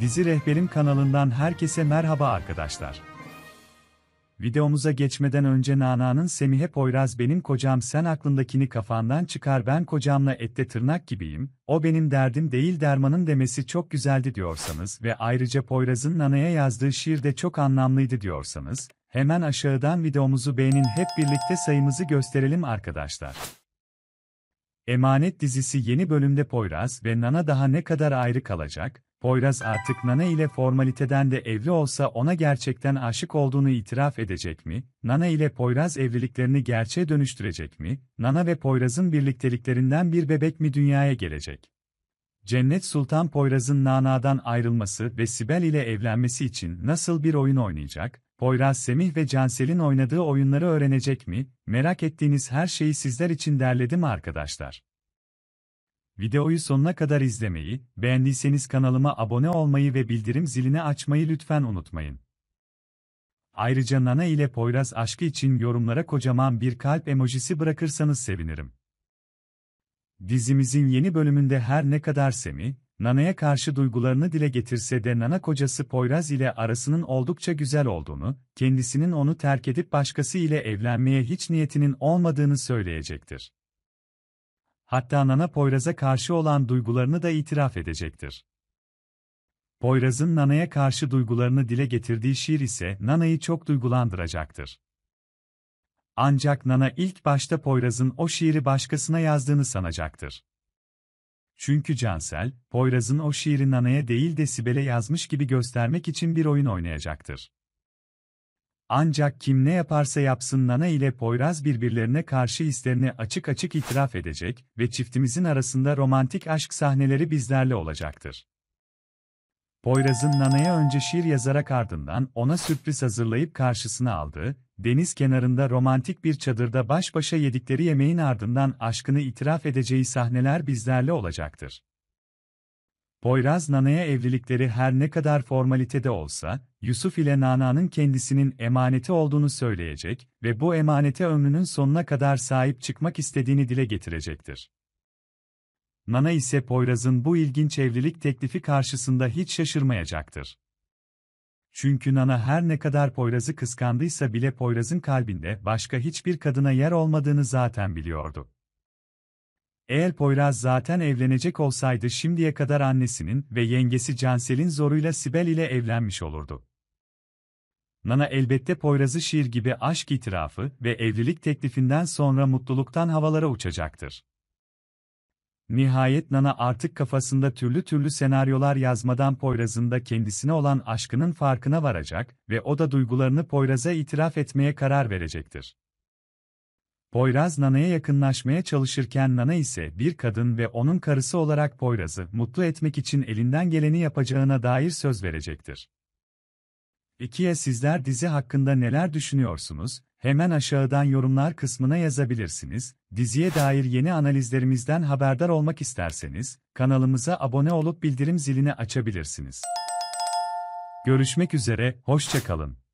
Dizi Rehberim kanalından herkese merhaba arkadaşlar. Videomuza geçmeden önce Nana'nın Semihe Poyraz benim kocam sen aklındakini kafandan çıkar ben kocamla ette tırnak gibiyim, o benim derdim değil dermanın demesi çok güzeldi diyorsanız ve ayrıca Poyraz'ın Nana'ya yazdığı şiir de çok anlamlıydı diyorsanız, hemen aşağıdan videomuzu beğenin hep birlikte sayımızı gösterelim arkadaşlar. Emanet dizisi yeni bölümde Poyraz ve Nana daha ne kadar ayrı kalacak, Poyraz artık Nana ile formaliteden de evli olsa ona gerçekten aşık olduğunu itiraf edecek mi? Nana ile Poyraz evliliklerini gerçeğe dönüştürecek mi? Nana ve Poyraz'ın birlikteliklerinden bir bebek mi dünyaya gelecek? Cennet Sultan Poyraz'ın Nana'dan ayrılması ve Sibel ile evlenmesi için nasıl bir oyun oynayacak? Poyraz Semih ve Cansel'in oynadığı oyunları öğrenecek mi? Merak ettiğiniz her şeyi sizler için derledim arkadaşlar. Videoyu sonuna kadar izlemeyi, beğendiyseniz kanalıma abone olmayı ve bildirim zilini açmayı lütfen unutmayın. Ayrıca Nana ile Poyraz aşkı için yorumlara kocaman bir kalp emojisi bırakırsanız sevinirim. Dizimizin yeni bölümünde her ne kadar Semi, Nana'ya karşı duygularını dile getirse de Nana kocası Poyraz ile arasının oldukça güzel olduğunu, kendisinin onu terk edip başkası ile evlenmeye hiç niyetinin olmadığını söyleyecektir hatta Nana Poyraz'a karşı olan duygularını da itiraf edecektir. Poyraz'ın Nana'ya karşı duygularını dile getirdiği şiir ise Nana'yı çok duygulandıracaktır. Ancak Nana ilk başta Poyraz'ın o şiiri başkasına yazdığını sanacaktır. Çünkü Cansel, Poyraz'ın o şiiri Nana'ya değil de Sibel'e yazmış gibi göstermek için bir oyun oynayacaktır. Ancak kim ne yaparsa yapsın Nana ile Poyraz birbirlerine karşı hislerini açık açık itiraf edecek ve çiftimizin arasında romantik aşk sahneleri bizlerle olacaktır. Poyraz'ın Nana'ya önce şiir yazarak ardından ona sürpriz hazırlayıp karşısına aldığı, deniz kenarında romantik bir çadırda baş başa yedikleri yemeğin ardından aşkını itiraf edeceği sahneler bizlerle olacaktır. Poyraz Nana'ya evlilikleri her ne kadar formalitede olsa, Yusuf ile Nana'nın kendisinin emaneti olduğunu söyleyecek ve bu emanete ömrünün sonuna kadar sahip çıkmak istediğini dile getirecektir. Nana ise Poyraz'ın bu ilginç evlilik teklifi karşısında hiç şaşırmayacaktır. Çünkü Nana her ne kadar Poyraz'ı kıskandıysa bile Poyraz'ın kalbinde başka hiçbir kadına yer olmadığını zaten biliyordu. Eğer Poyraz zaten evlenecek olsaydı şimdiye kadar annesinin ve yengesi Cansel'in zoruyla Sibel ile evlenmiş olurdu. Nana elbette Poyraz'ı şiir gibi aşk itirafı ve evlilik teklifinden sonra mutluluktan havalara uçacaktır. Nihayet Nana artık kafasında türlü türlü senaryolar yazmadan Poyraz'ın da kendisine olan aşkının farkına varacak ve o da duygularını Poyraz'a itiraf etmeye karar verecektir. Poyraz Nana'ya yakınlaşmaya çalışırken Nana ise bir kadın ve onun karısı olarak Poyraz'ı mutlu etmek için elinden geleni yapacağına dair söz verecektir. İkiye sizler dizi hakkında neler düşünüyorsunuz? Hemen aşağıdan yorumlar kısmına yazabilirsiniz. Diziye dair yeni analizlerimizden haberdar olmak isterseniz kanalımıza abone olup bildirim zilini açabilirsiniz. Görüşmek üzere, hoşçakalın.